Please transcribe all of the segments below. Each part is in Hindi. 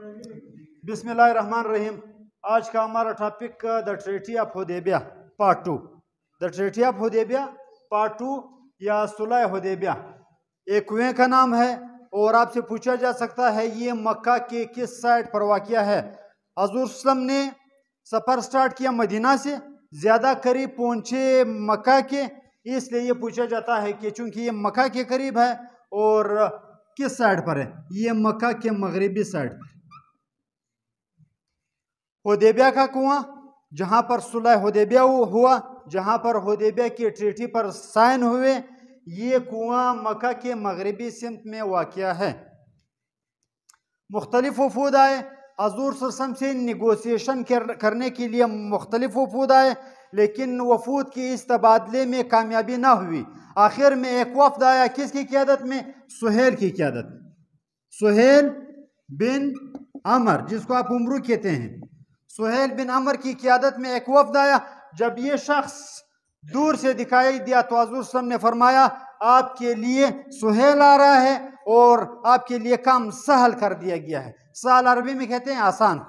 रहीम आज का हमारा topic the treaty of Hudaybiyyah part two the treaty of Hudaybiyyah part two या सुलह हदेबिया एक कुएँ का नाम है और आपसे पूछा जा सकता है ये मक्का के किस साइड पर वाक़ है हजूर ने सफ़र स्टार्ट किया मदीना से ज़्यादा करीब पहुँचे मक्का के इसलिए ये पूछा जाता है कि चूँकि ये मक्का के करीब है और किस साइड पर है ये मक्का के मगरबी साइड पर होदेबिया का कुआं जहाँ पर सुलह होदेबिया हुआ जहाँ पर होदेबिया की ट्रीटी पर साइन हुए ये कुआं मक्का के मगरबी सिमत में वाक़ है मुख्तलिफ वफूद आए अजूर सरसम से निगोसिएशन करने के लिए मुख्तलिफ वफूद आए लेकिन वफूद के इस तबादले में कामयाबी ना हुई आखिर में एक वफद आया किसकी क्यादत में सुहेल की क्यादत सुहेल बिन अमर जिसको आप उमरू कहते हैं सुहेल बिन अमर की क्यादत में एक वफद आया जब ये शख्स दूर से दिखाई दिया तो हजूर ने फरमाया आपके लिए सुहेल आ रहा है और आपके लिए काम सहल कर दिया गया है सहल अरबी में कहते हैं आसान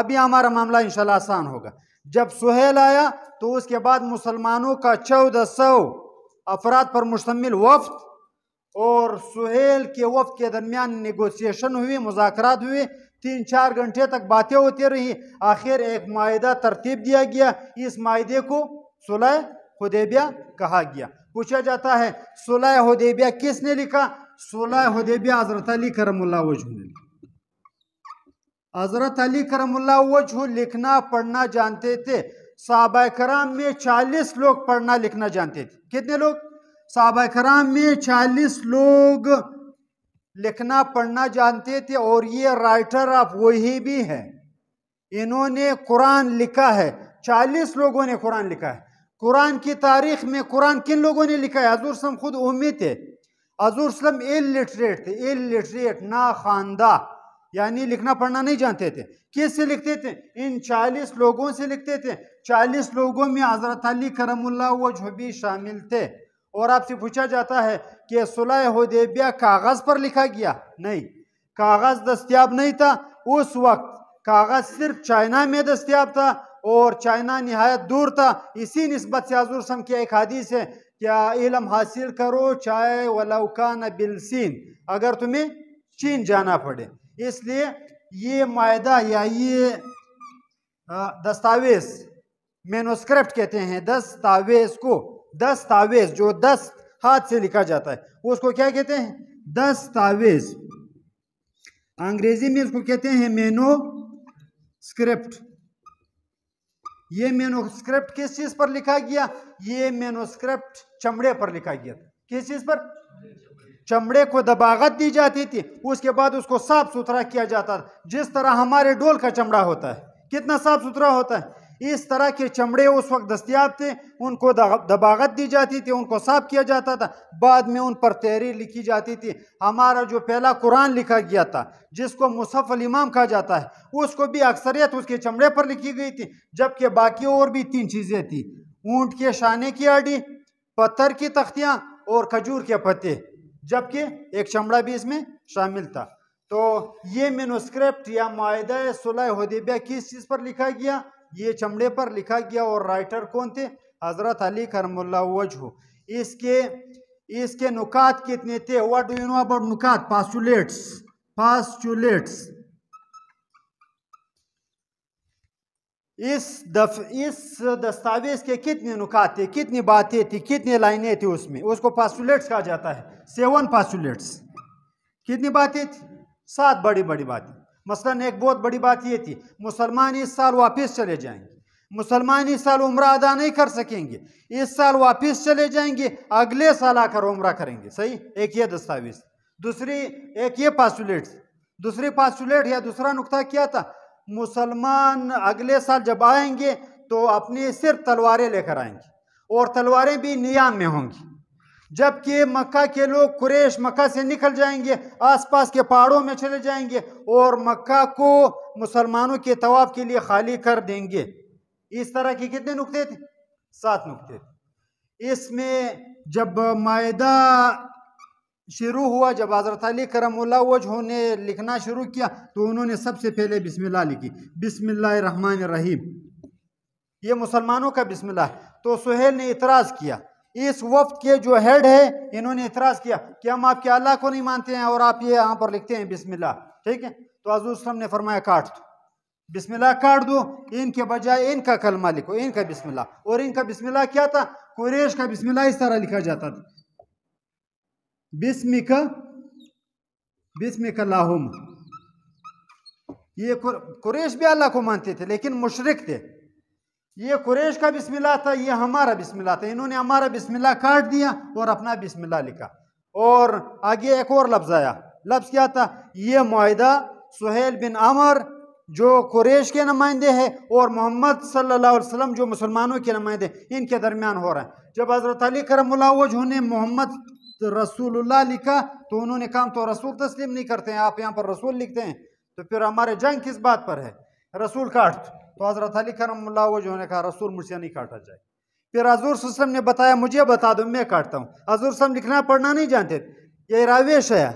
अभी हमारा मामला इंशाल्लाह आसान होगा जब सुहेल आया तो उसके बाद मुसलमानों का चौदह सौ अफराद पर मुश्तमिल वफ्त और सुहेल के वफ्त के दरमियान नेगोशिएशन हुए मुजाकर हुए तीन चार घंटे तक बातें होती रही आखिर एक मायदा तरतीब दिया गया इस माहे को सुलह हदेबिया कहा गया पूछा जाता है सुलह हदेबिया किसने लिखा सुलह हदेबिया हज़रत अली करमुल्ला वजह ने लिखा हज़रत अली करमुल्ला वजह लिखना पढ़ना जानते थे साहबा कराम में चालीस लोग पढ़ना लिखना जानते थे कितने लोग साहबा कराम में चालीस लोग लिखना पढ़ना जानते थे और ये राइटर आप वही भी हैं इन्होंने कुरान लिखा है चालीस लोगों ने कुरान लिखा है कुरान की तारीख में कुरान किन लोगों ने लिखा है हजूर सलम खुद उम्मीद थे हजूर सलम इलिटरेट थे इलिटरेट ना खानदा यानी लिखना पढ़ना नहीं जानते थे किस से लिखते थे इन चालीस लोगों से लिखते थे चालीस लोगों में हजरत अली करमुल्ला जो भी शामिल थे और आपसे पूछा जाता है कि सुलह हदेबिया कागज़ पर लिखा गया नहीं कागज़ दस्तियाब नहीं था उस वक्त कागज़ सिर्फ चाइना में दस्तियाब था और चाइना नहायत दूर था इसी नस्बत से हजूर सम की एक हादिस है क्या इलम हासिल करो चाहे वलौकान बिलसिन अगर तुम्हें चीन जाना पड़े इसलिए ये मायदा या ये दस्तावेज़ मेनोस्क्रिप्ट कहते हैं दस्तावेज़ को दस्तावेज जो दस हाथ से लिखा जाता है उसको क्या कहते हैं दस्तावेज अंग्रेजी में उसको कहते हैं मेनो स्क्रिप्ट ये मेनोस्क्रिप्ट किस चीज पर लिखा गया ये मेनोस्क्रिप्ट चमड़े पर लिखा गया था किस चीज पर चमड़े को दबागत दी जाती थी उसके बाद उसको साफ सुथरा किया जाता था जिस तरह हमारे डोल का चमड़ा होता है कितना साफ सुथरा होता है इस तरह के चमड़े उस वक्त दस्तियाब थे उनको दबागत दी जाती थी उनको साफ किया जाता था बाद में उन पर तहरीर लिखी जाती थी हमारा जो पहला कुरान लिखा गया था जिसको मुसफ़ इमाम कहा जाता है उसको भी अक्सरियत उसके चमड़े पर लिखी गई थी जबकि बाकी और भी तीन चीज़ें थी ऊँट के शाने की आडी पत्थर की तख्तियाँ और खजूर के पत्ते जबकि एक चमड़ा भी इसमें शामिल था तो ये मेनोस्क्रिप्ट या माहदा सुलह हदीबिया किस चीज़ पर लिखा गया ये चमड़े पर लिखा गया और राइटर कौन थे हज़रत अली करमुल्ला वजह इसके इसके नुकात कितने थे what do you know about नुकात पास्टुलेट्स पास्टुलेट्स इस दफ इस दस्तावेज के कितने नुकात थे कितनी बातें थी कितनी लाइनें थी उसमें उसको पास्टुलेट्स कहा जाता है सेवन पास्टुलेट्स कितनी बातें थी सात बड़ी बड़ी बातें मसलन एक बहुत बड़ी बात ये थी मुसलमान इस साल वापस चले जाएंगे मुसलमान इस साल उम्र अदा नहीं कर सकेंगे इस साल वापस चले जाएंगे अगले साल आकर उम्र करेंगे सही एक ये दस्तावेज दूसरी एक ये पासुलेट दूसरी पासुलेट या दूसरा नुकता क्या था मुसलमान अगले साल जब आएंगे तो अपनी सिर्फ तलवारें लेकर आएंगे और तलवारें भी नियाम में होंगी जबकि मक्का के लोग कुरेश मक्का से निकल जाएंगे आसपास के पहाड़ों में चले जाएंगे और मक्का को मुसलमानों के तवाफ़ के लिए खाली कर देंगे इस तरह के कितने नुकते थे सात नुकते थे इसमें जब मायदा शुरू हुआ जब हज़रत अली करम ने लिखना शुरू किया तो उन्होंने सबसे पहले बिस्मिल्लाह लिखी बिस्मिल्लाह रहीम ये मुसलमानों का बिस्मिल्लाह तो सुहेल ने इतराज़ किया इस वफ्त के जो हेड है इन्होंने इतराज़ किया कि हम आपके अल्लाह को नहीं मानते हैं और आप ये यहाँ पर लिखते हैं बिस्मिल्लाह ठीक है तो हजूसम ने फरमाया काट दो बिस्मिल्लाह काट दो इनके बजाय इनका कलमा लिखो इनका बिस्मिल्लाह और इनका बिस्मिल्लाह क्या था कुरेश का बिस्मिल्लाह इस तरह लिखा जाता था बिस्मिक बिस्मिक लाहुम ये कुरेश भी अल्लाह को मानते थे लेकिन मुशरक थे ये कुरेश का बिस्मिल्लाह था ये हमारा बिस्मिल्लाह था इन्होंने हमारा बिस्मिल्लाह काट दिया और अपना बिस्मिल्लाह लिखा और आगे एक और लफ्ज़ आया लफ्ज़ क्या था ये माहिदा सुहेल बिन अमर जो कुरेश के नुमाइंदे हैं और मोहम्मद सल्लल्लाहु अलैहि वसल्लम जो मुसलमानों के नुमाइंदे इनके दरमियान हो रहा है जब हज़रत अली करमुल्ला वजह ने मोहम्मद रसूलुल्लाह लिखा तो उन्होंने कहा तो रसूल तस्लीम नहीं करते हैं आप यहाँ पर रसूल लिखते हैं तो फिर हमारे जंग किस बात पर है रसूल काट तो हज़रत अली करम जो है कहा रसूल मुझसे नहीं काटा जाए फिर हजूर सम ने बताया मुझे बता दो मैं काटता हूँ हजूर सम लिखना पढ़ना नहीं जानते ये रावेश है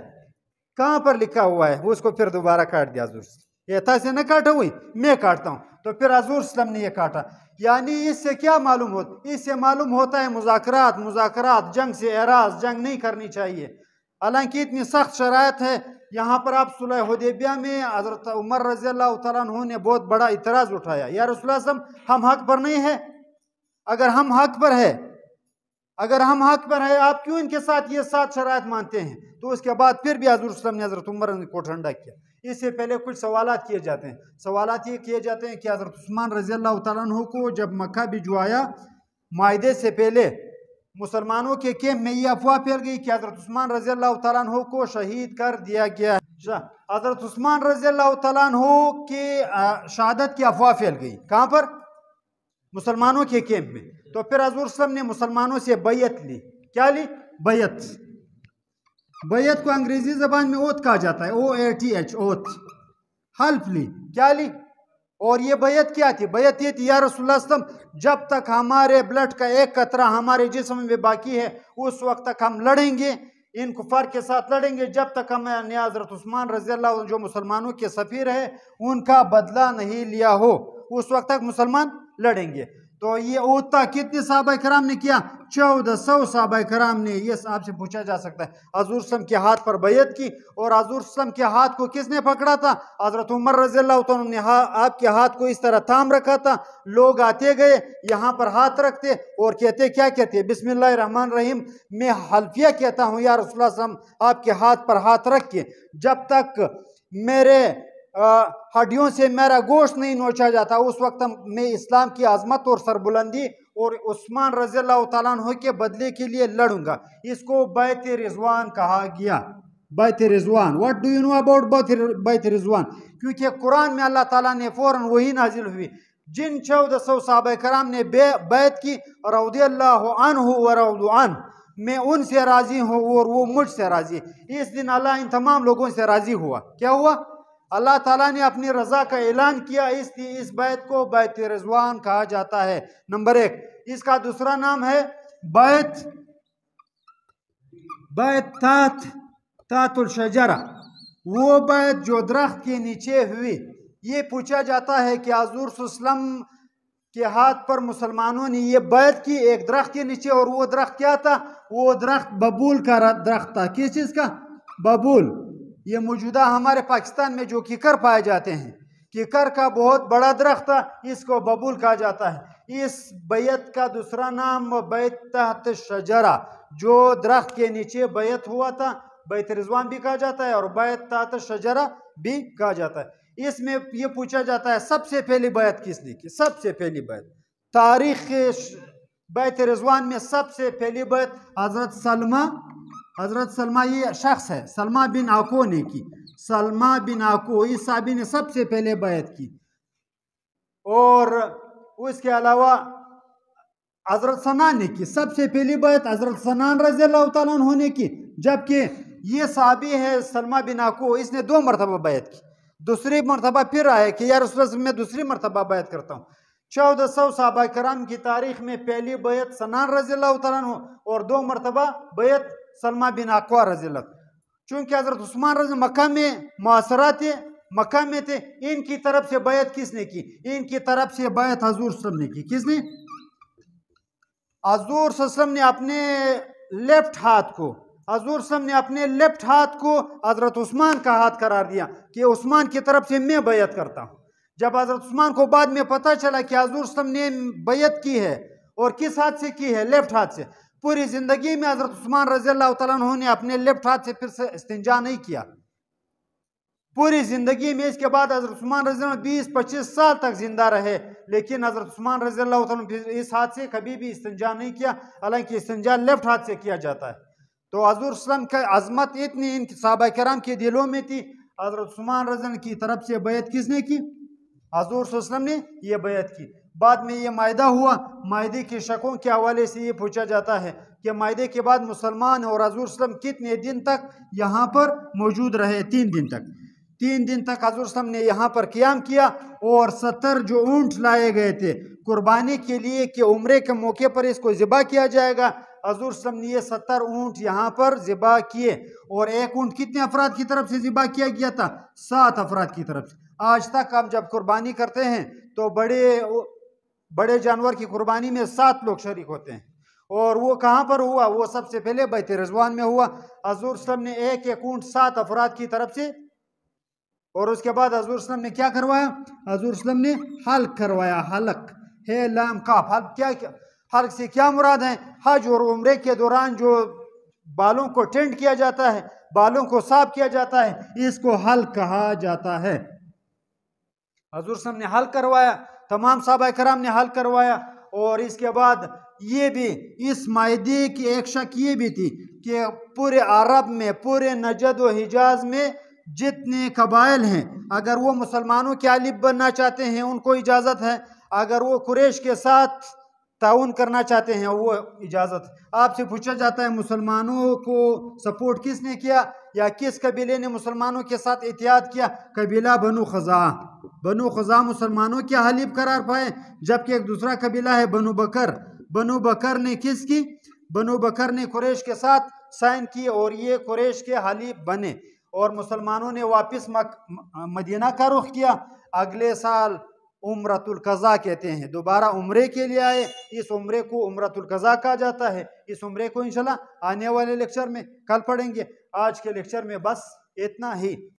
कहाँ पर लिखा हुआ है वो उसको फिर दोबारा काट दिया हजूर ये था इसे न काटा हुई मैं काटता हूँ तो फिर हजूर सुसलम ने यह काटा यानी इससे क्या मालूम हो इससे मालूम होता है मुजाकरात मुजाकरात जंग से एराज जंग नहीं करनी चाहिए हालांकि इतनी सख्त शरात है यहाँ पर आप सुलह हदेबिया में हज़रत उमर रजी तु ने बहुत बड़ा इतराज़ उठाया या रसुल्लाम हम हक पर नहीं है अगर हम हक पर है अगर हम हक पर है आप क्यों इनके साथ ये सात शरात मानते हैं तो उसके बाद फिर भी हजूर ने हज़रत उमर को ठंडा किया इससे पहले कुछ सवाल किए जाते हैं सवाल ये किए जाते हैं कि हज़रत उस्मान रजी अल्लाह तु को जब मक्का भिजवाया माहे से पहले मुसलमानों के कैंप में ये अफवाह फैल गई कि हज़रत उस्मान रजी अल्लाह तु को शहीद कर दिया गया अच्छा, हज़रत उस्मान रजी अल्लाह तु के शहादत की अफवाह फैल गई कहाँ पर मुसलमानों के कैंप में तो फिर हजूर ने मुसलमानों से बैत ली क्या ली बैत बैत को अंग्रेजी जबान में ओत कहा जाता है ओ ए टी एच ओत हल्फ ली क्या ली और ये बैत क्या थी बैत ये थी या रसुल्लाम जब तक हमारे ब्लड का एक कतरा हमारे जिसम में बाकी है उस वक्त तक हम लड़ेंगे इन कुफार के साथ लड़ेंगे जब तक हम न्याजरत उस्मान रजी अल्लाह जो मुसलमानों के सफ़ीर है उनका बदला नहीं लिया हो उस वक्त तक मुसलमान लड़ेंगे तो ये ओता कितने साहब कराम ने किया चौदह सौ साहब कराम ने ये आपसे पूछा जा सकता है हजूर सलम के हाथ पर बैत की और हजूर सलम के हाथ को किसने पकड़ा था हज़रत उमर तो ने हा, आपके हाथ को इस तरह थाम रखा था लोग आते गए यहाँ पर हाथ रखते और कहते क्या कहते बिसमान रहीम मैं हल्फिया कहता हूँ यार रसुल्ला आपके हाथ पर हाथ रख के जब तक मेरे हड्डियों से मेरा गोश्त नहीं नोचा जाता उस वक्त मैं इस्लाम की आज़मत और सरबुलंदी और उस्मान रज़ी तु के बदले के लिए लड़ूंगा इसको बैत रिजवान कहा गया बैत रिजवान what do you know about बैत रिजवान क्योंकि कुरान में अल्लाह ताला ने फौरन वही नाजिल हुई जिन चौदह सौ साहब कराम ने बे बैत की रौदी रौदान मैं उनसे राज़ी हूँ और वो मुझसे राज़ी इस दिन अल्लाह इन तमाम लोगों से राज़ी हुआ क्या हुआ अल्लाह ताला ने अपनी रज़ा का ऐलान किया इस इस बैत को बैत रजवान कहा जाता है नंबर एक इसका दूसरा नाम है बैत बैत तात शजरा वो बैत जो दरख्त के नीचे हुई ये पूछा जाता है कि हजूर सुसलम के हाथ पर मुसलमानों ने ये बैत की एक दरख्त के नीचे और वो दरख्त क्या था वो दरख्त बबूल का दरख्त था किस चीज़ का बबूल ये मौजूदा हमारे पाकिस्तान में जो किकर पाए जाते हैं किकर का बहुत बड़ा दरख्त इसको बबूल कहा जाता है इस बैत का दूसरा नाम बैत तहत शजरा जो दरख्त के नीचे बैत हुआ था बैत रिजवान भी कहा जाता है और बैत तहत शजरा भी कहा जाता है इसमें ये पूछा जाता है सबसे पहली बैत किसने की सबसे पहली बैत तारीख बैत रिजवान में सबसे पहली बैत हज़रत सलमा हज़रत सलमा ये शख्स है सलमा बिन आको ने की सलमा बिन आको इस साहबी ने सबसे पहले बैत की और उसके अलावा हज़रत सना ने की सबसे पहली बैत हज़रत सनान रजी अल्लाह होने की जबकि ये साबी है सलमा बिन आको इसने दो मरतबा बैत की दूसरी मरतबा फिर आया कि यार उस मैं दूसरी मरतबा बैत करता हूँ चौदह सौ साहबा कराम की तारीख में पहली बैत सनान रजी अल्लाह और दो मरतबा बैत सलमा बिन अकवा रजीलत चूंकि हजरत उस्मान रज मक्का में मासरा थे मक्का में थे इनकी तरफ से बैत किसने की इनकी तरफ से बैत हजूर सलम ने की किसने हजूर सलम ने अपने लेफ्ट हाथ को हजूर सलम ने अपने लेफ्ट हाथ को हजरत उस्मान का हाथ करार दिया कि उस्मान की तरफ से मैं बैत करता हूँ जब हजरत उस्मान को बाद में पता चला कि हजूर सलम ने बैत की है और किस हाथ से की है लेफ्ट हाथ से पूरी जिंदगी में हजरत उस्मान रजी अल्लाह तु ने अपने लेफ्ट हाथ से फिर से इस्तेंजा नहीं किया पूरी जिंदगी में इसके बाद हजरत उस्मान रजी बीस पच्चीस साल तक जिंदा रहे लेकिन हजरत उस्मान रजी अल्लाह इस हाथ से कभी भी इस्तेंजा नहीं किया हालांकि इस्तेंजा लेफ्ट हाथ से किया जाता है तो हजूर वसलम का अजमत इतनी इन साहबा कराम के दिलों में थी हजरत उस्मान रजन की तरफ से बैत किसने की हजूर वसलम ने यह बैत की बाद में ये मायदा हुआ मायदे के शकों के हवाले से ये पूछा जाता है कि मायदे के बाद मुसलमान और हजूर वसलम कितने दिन तक यहाँ पर मौजूद रहे तीन दिन तक तीन दिन तक हजूर वसलम ने यहाँ पर क्याम किया और सत्तर जो ऊँट लाए गए थे कुर्बानी के लिए कि उम्र के मौके पर इसको ज़िबा किया जाएगा हजूर वसलम ने ये सत्तर ऊँट यहाँ पर ज़िबा किए और एक ऊँट कितने अफराद की तरफ से ज़िबा किया गया था सात अफराद की तरफ से आज तक हम जब कुर्बानी करते हैं तो बड़े बड़े जानवर की कुर्बानी में सात लोग शरीक होते हैं और वो कहाँ पर हुआ वो सबसे पहले बैत रजवान में हुआ हजूर सलम ने एक एक ऊँट सात अफराद की तरफ से और उसके बाद हजूर सलम ने क्या करवाया हजूर सलम ने हल्क करवाया हलक हे लाम काफ हल्क क्या, क्या हल्क से क्या मुराद है हज और उम्र के दौरान जो बालों को टेंट किया जाता है बालों को साफ किया जाता है इसको हल कहा जाता है हजूर ने हल करवाया तमाम सबा कराम ने हल करवाया और इसके बाद ये भी इस माहे की एक शक ये भी थी कि पूरे अरब में पूरे नजद व हिजाज में जितने कबाइल हैं अगर वो मुसलमानों के अलिब बनना चाहते हैं उनको इजाज़त है अगर वो कुरेश के साथ ताउन करना चाहते हैं वो इजाज़त आपसे पूछा जाता है मुसलमानों को सपोर्ट किसने किया या किस कबीले ने मुसलमानों के साथ एहतियात किया कबीला बनु खजा बनु खजा मुसलमानों के हलीफ करार पाए जबकि एक दूसरा कबीला है बनु बकर बनु बकर ने किसकी बनु बकर ने कुरेश के साथ साइन की और ये कुरेश के हलीफ बने और मुसलमानों ने वापस मक, मदीना का रुख किया अगले साल कज़ा कहते हैं दोबारा उम्रे के लिए आए इस उम्र को कज़ा कहा जाता है इस उम्रे को इंशाल्लाह आने वाले लेक्चर में कल पढ़ेंगे आज के लेक्चर में बस इतना ही